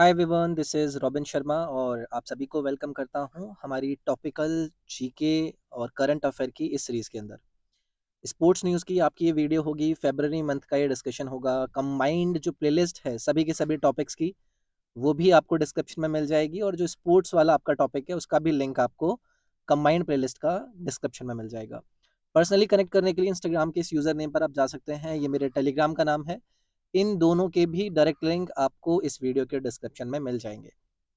hi everyone this is Robin Sharma और आप सभी को वेलकम करता हूं हमारी टॉपिकल जीके और करंट अफेयर की इस सीरीज़ के अंदर स्पोर्ट्स न्यूज़ की आपकी ये वीडियो होगी फेबररी मंथ का ये डिस्कशन होगा कम्बाइंड जो प्लेलिस्ट है सभी के सभी टॉपिक्स की वो भी आपको डिस्क्रिप्शन में मिल जाएगी और जो स्पोर्ट्स वाला आपका टॉपिक है उसका भी लिंक आपको कंबाइंड प्ले का डिस्क्रिप्शन में मिल जाएगा पर्सनली कनेक्ट करने के लिए इंस्टाग्राम के इस यूज़र नेम पर आप जा सकते हैं ये मेरे टेलीग्राम का नाम है इन दोनों के भी डायरेक्ट लिंक आपको इस वीडियो के डिस्क्रिप्शन में मिल जाएंगे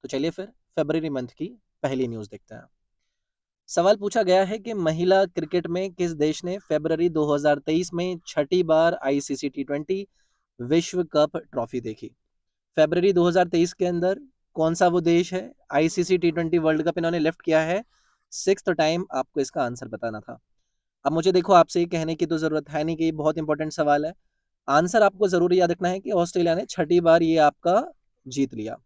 तो चलिए फिर फेबररी मंथ की पहली न्यूज़ देखते हैं सवाल पूछा गया है कि महिला क्रिकेट में किस देश ने फेबररी 2023 में छठी बार आईसीसी टी ट्वेंटी विश्व कप ट्रॉफी देखी फेबररी 2023 के अंदर कौन सा वो देश है ICC T twenty world cup इन्होंने लिफ्ट किया है सिक्स टाइम आपको इसका आंसर बताना था अब मुझे देखो आपसे कहने की तो ज़रूरत है नहीं कि बहुत इंपॉर्टेंट सवाल है आंसर आपको जरूर याद रखना है कि ऑस्ट्रेलिया ने छठी बार ये आपका जीत लिया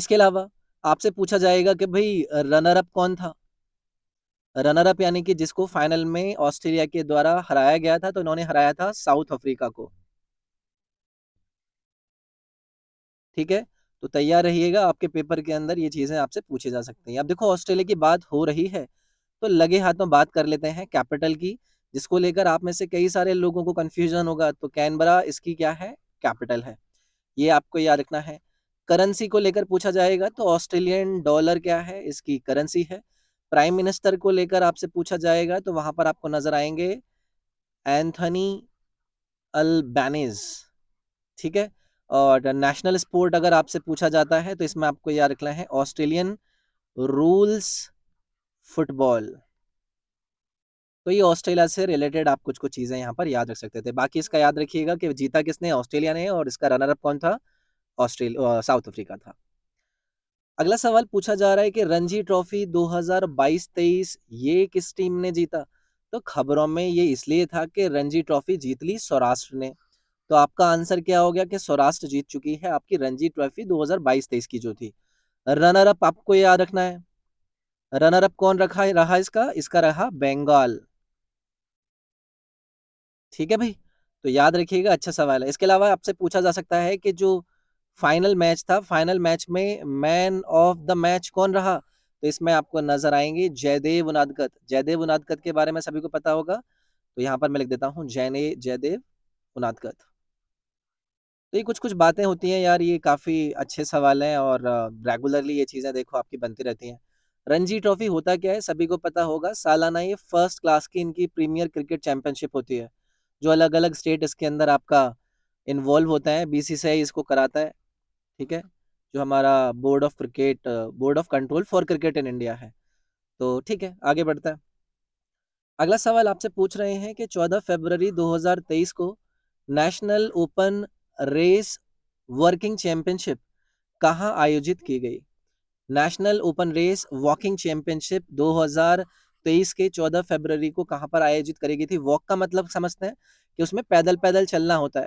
इसके अलावा आपसे पूछा जाएगा कि भाई रनर अप कौन था रनर अप यानी कि जिसको फाइनल में ऑस्ट्रेलिया के द्वारा हराया गया था तो इन्होंने हराया था साउथ अफ्रीका को ठीक है तो तैयार रहिएगा आपके पेपर के अंदर ये चीजें आपसे पूछी जा सकती हैं अब देखो ऑस्ट्रेलिया की बात हो रही है तो लगे हाथों बात कर लेते हैं कैपिटल की जिसको लेकर आप में से कई सारे लोगों को कन्फ्यूजन होगा तो कैनबरा इसकी क्या है कैपिटल है ये आपको याद रखना है करेंसी को लेकर पूछा जाएगा तो ऑस्ट्रेलियन डॉलर क्या है इसकी करेंसी है प्राइम मिनिस्टर को लेकर आपसे पूछा जाएगा तो वहां पर आपको नजर आएंगे एंथनी अल्बैनिज ठीक है और नेशनल स्पोर्ट अगर आपसे पूछा जाता है तो इसमें आपको याद रखना है ऑस्ट्रेलियन रूल्स फुटबॉल तो ये ऑस्ट्रेलिया से रिलेटेड आप कुछ कुछ चीज़ें यहाँ पर याद रख सकते थे बाकी इसका याद रखिएगा कि जीता किसने ऑस्ट्रेलिया ने और इसका रनर अप कौन था ऑस्ट्रेलिया साउथ अफ्रीका था अगला सवाल पूछा जा रहा है कि रणजी ट्रॉफी 2022-23 ये किस टीम ने जीता तो खबरों में ये इसलिए था कि रणजी ट्रॉफी जीत ली सौराष्ट्र ने तो आपका आंसर क्या हो गया कि सौराष्ट्र जीत चुकी है आपकी रणजी ट्रॉफी 2022-23 की जो थी रनर अप आपको याद रखना है रनर अप कौन रखा रहा इसका इसका रहा बंगाल ठीक है भाई तो याद रखिएगा अच्छा सवाल है इसके अलावा आपसे पूछा जा सकता है कि जो फाइनल मैच था फाइनल मैच में मैन ऑफ द मैच कौन रहा तो इसमें आपको नजर आएंगे जयदेव उनादगत जयदेव उनादगत के बारे में सभी को पता होगा तो यहाँ पर मैं लिख देता हूँ जयने जयदेव उनादगत तो ये कुछ कुछ बातें होती हैं यार ये काफ़ी अच्छे सवाल हैं और रेगुलरली ये चीज़ें देखो आपकी बनती रहती हैं रणजी ट्रॉफी होता क्या है सभी को पता होगा सालाना ये फर्स्ट क्लास की इनकी प्रीमियर क्रिकेट चैंपियनशिप होती है जो अलग अलग स्टेट इसके अंदर आपका इन्वॉल्व होता है बी इसको कराता है ठीक है जो हमारा board of cricket board of control for cricket in India है तो ठीक है आगे बढ़ता है अगला सवाल आपसे पूछ रहे हैं कि 14 फरवरी 2023 को national open race working championship कहाँ आयोजित की गई national open race walking championship तेईस के चौदह फरवरी को कहाँ पर आयोजित करेगी थी वॉक का मतलब समझते हैं कि उसमें पैदल पैदल चलना होता है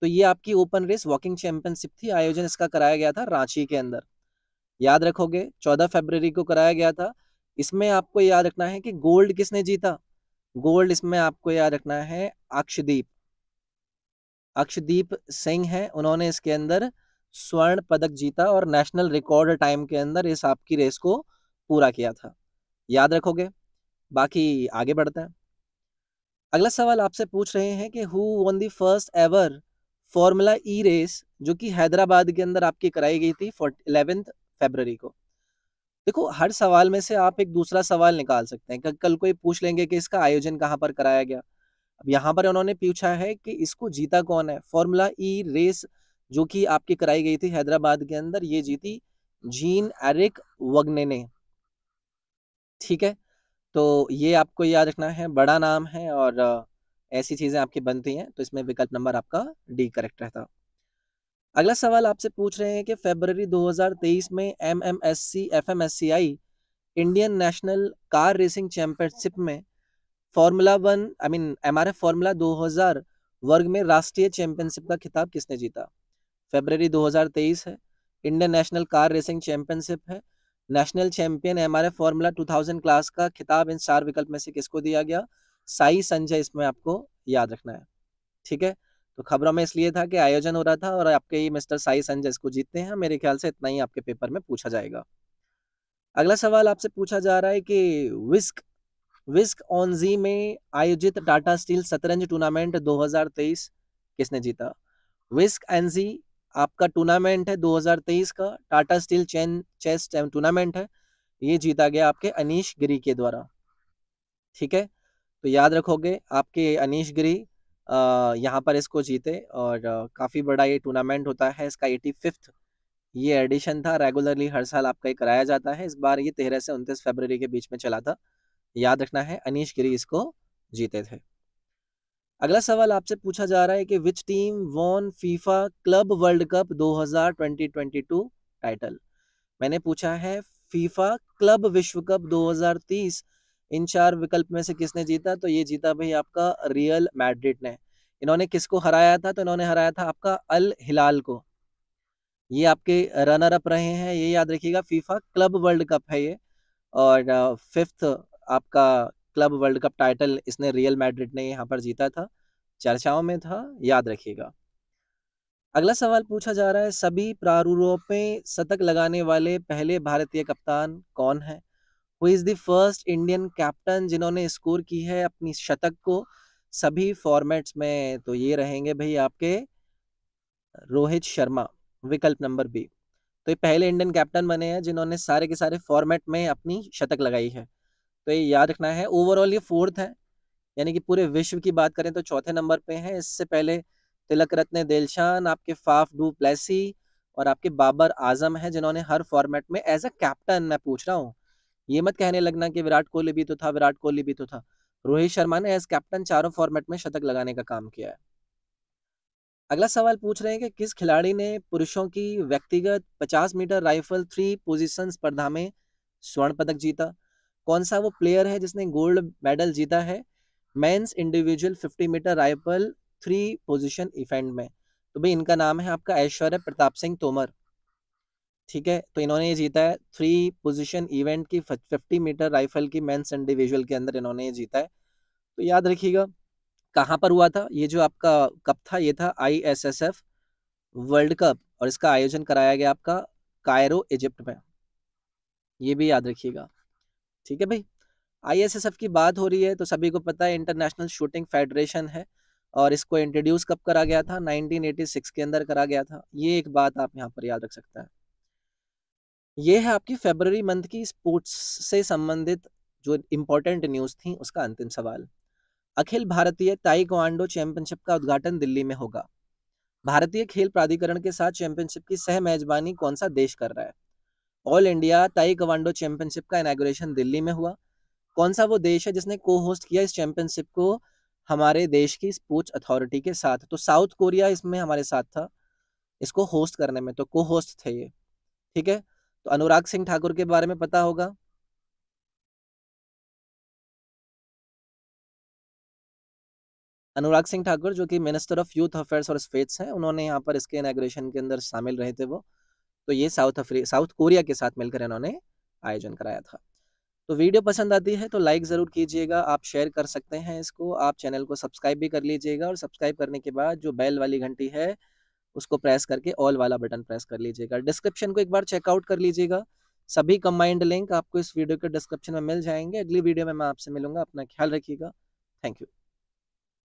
तो ये आपकी ओपन रेस वॉकिंग चैंपियनशिप थी आयोजन इसका कराया गया था रांची के अंदर याद रखोगे चौदह फरवरी को कराया गया था इसमें आपको याद रखना है कि गोल्ड किसने जीता गोल्ड इसमें आपको याद रखना है अक्षदीप अक्षदीप सिंह है उन्होंने इसके अंदर स्वर्ण पदक जीता और नेशनल रिकॉर्ड टाइम के अंदर इस आपकी रेस को पूरा किया था याद रखोगे बाकी आगे बढ़ते हैं अगला सवाल आपसे पूछ रहे हैं कि who won the first ever formula E race जो कि हैदराबाद के अंदर आपकी कराई गई थी इलेवेंथ फेबररी को देखो हर सवाल में से आप एक दूसरा सवाल निकाल सकते हैं कल कोई पूछ लेंगे कि इसका आयोजन कहाँ पर कराया गया अब यहाँ पर उन्होंने पूछा है कि इसको जीता कौन है फॉर्मूला ई रेस जो कि आपकी कराई गई थी हैदराबाद के अंदर ये जीती जीन एरिक वग्ने ने ठीक है तो ये आपको याद रखना है बड़ा नाम है और ऐसी चीज़ें आपकी बनती हैं तो इसमें विकल्प नंबर आपका डी करेक्ट रहता अगला सवाल आपसे पूछ रहे हैं कि फेबररी 2023 में M M S C F M S C I Indian national car racing championship में formula one I mean M R F formula दो हज़ार वर्ग में राष्ट्रीय चैंपियनशिप का खिताब किसने जीता फेबररी 2023 है Indian national car racing championship है नेशनल चैंपियन है हमारे फॉर्मूला 2000 क्लास का खिताब इन चार विकल्प में से किसको दिया गया साई संजय इसमें आपको याद रखना है ठीक है तो खबरों में इसलिए था कि आयोजन हो रहा था और आपके ये मिस्टर साई संजय इसको जीतते हैं मेरे ख्याल से इतना ही आपके पेपर में पूछा जाएगा अगला सवाल आपसे पूछा जा रहा है कि विस्क विस्क ऑनजी में आयोजित टाटा स्टील शतरंज टूर्नामेंट दो किसने जीता विस्क एनजी आपका टूर्नामेंट है 2023 का टाटा स्टील चैन चेस टूर्नामेंट है ये जीता गया आपके अनिश गिरी के द्वारा ठीक है तो याद रखोगे आपके अनिश गिरी यहाँ पर इसको जीते और काफ़ी बड़ा ये टूर्नामेंट होता है इसका एटी फिफ्थ ये एडिशन था रेगुलरली हर साल आपका ये कराया जाता है इस बार ये तेरह से उनतीस फरवरी के बीच में चला था याद रखना है अनिश गिरी इसको जीते थे अगला सवाल आपसे पूछा जा रहा है कि which team won FIFA club world cup 2020-22 title मैंने पूछा है फीफा क्लब विश्व कप 2030 इन चार विकल्प में से किसने जीता तो ये जीता भाई आपका रियल मैड्रिड ने इन्होंने किसको हराया था तो इन्होंने हराया था आपका अल हिलाल को ये आपके रनर अप रहे हैं ये याद रखिएगा फीफा क्लब वर्ल्ड कप है ये और फिफ्थ आपका क्लब वर्ल्ड कप टाइटल इसने रियल मैड्रिड ने यहाँ पर जीता था चर्चाओं में था याद रखिएगा अगला सवाल पूछा जा रहा है सभी प्रारूपों में शतक लगाने वाले पहले भारतीय कप्तान कौन है who is the first Indian captain जिन्होंने स्कोर की है अपनी शतक को सभी फॉर्मेट्स में तो ये रहेंगे भाई आपके रोहित शर्मा विकल्प नंबर बी तो ये पहले इंडियन कैप्टन बने हैं जिन्होंने सारे के सारे फॉर्मेट में अपनी शतक लगाई है तो ये याद रखना है ओवरऑल ये फोर्थ है यानी कि पूरे विश्व की बात करें तो चौथे नंबर पे हैं इससे पहले तिलक रत्न दिलशान आपके फाफ डू प्लेसी और आपके बाबर आजम हैं जिन्होंने हर फॉर्मेट में एज अ कैप्टन मैं पूछ रहा हूँ ये मत कहने लगना कि विराट कोहली भी तो था विराट कोहली भी तो था रोहित शर्मा ने एज कैप्टन चारों फॉर्मेट में शतक लगाने का काम किया है अगला सवाल पूछ रहे हैं कि किस खिलाड़ी ने पुरुषों की व्यक्तिगत 50 मीटर राइफल थ्री पोजीशन स्पर्धा में स्वर्ण पदक जीता कौन सा वो प्लेयर है जिसने गोल्ड मेडल जीता है mens individual 50 meter rifle three position event में तो भाई इनका नाम है आपका ऐश्वर्य प्रताप सिंह तोमर ठीक है तो इन्होंने ये जीता है थ्री पोजीशन इवेंट की 50 मीटर राइफल की मेंस इंडिविजुअल के अंदर इन्होंने ये जीता है तो याद रखिएगा कहाँ पर हुआ था ये जो आपका कप था ये था आई वर्ल्ड कप और इसका आयोजन कराया गया आपका कायरो इजिप्ट में ये भी याद रखिएगा ठीक है भाई आईएसएसएफ की बात हो रही है तो सभी को पता है इंटरनेशनल शूटिंग फेडरेशन है और इसको इंट्रोड्यूस कब करा गया था 1986 के अंदर करा गया था ये एक बात आप यहाँ पर याद रख सकते हैं ये है आपकी फेबररी मंथ की स्पोर्ट्स से संबंधित जो इम्पोर्टेंट न्यूज़ थी उसका अंतिम सवाल अखिल भारतीय ताइक्वांडो चैंपियनशिप का उद्घाटन दिल्ली में होगा भारतीय खेल प्राधिकरण के साथ चैंपियनशिप की सह मेजबानी कौन सा देश कर रहा है all India taekwondo championship का इनाग्रेशन दिल्ली में हुआ कौन सा वो देश है जिसने को होस्ट किया इस चैंपियनशिप को हमारे देश की स्पोर्ट्स अथॉरिटी के साथ तो साउथ कोरिया इसमें हमारे साथ था इसको होस्ट करने में तो को होस्ट थे ये ठीक है तो अनुराग सिंह ठाकुर के बारे में पता होगा अनुराग सिंह ठाकुर जो कि मिनिस्टर ऑफ यूथ अफेयर्स और स्पेट्स हैं उन्होंने यहाँ पर इसके इनाग्रेशन के अंदर शामिल रहे थे वो तो ये साउथ अफ्रीका साउथ कोरिया के साथ मिलकर इन्होंने आयोजन कराया था तो वीडियो पसंद आती है तो लाइक ज़रूर कीजिएगा आप शेयर कर सकते हैं इसको आप चैनल को सब्सक्राइब भी कर लीजिएगा और सब्सक्राइब करने के बाद जो बेल वाली घंटी है उसको प्रेस करके ऑल वाला बटन प्रेस कर लीजिएगा डिस्क्रिप्शन को एक बार चेकआउट कर लीजिएगा सभी कम्बाइंड लिंक आपको इस वीडियो के डिस्क्रिप्शन में मिल जाएंगे अगली वीडियो में मैं आपसे मिलूंगा अपना ख्याल रखिएगा थैंक यू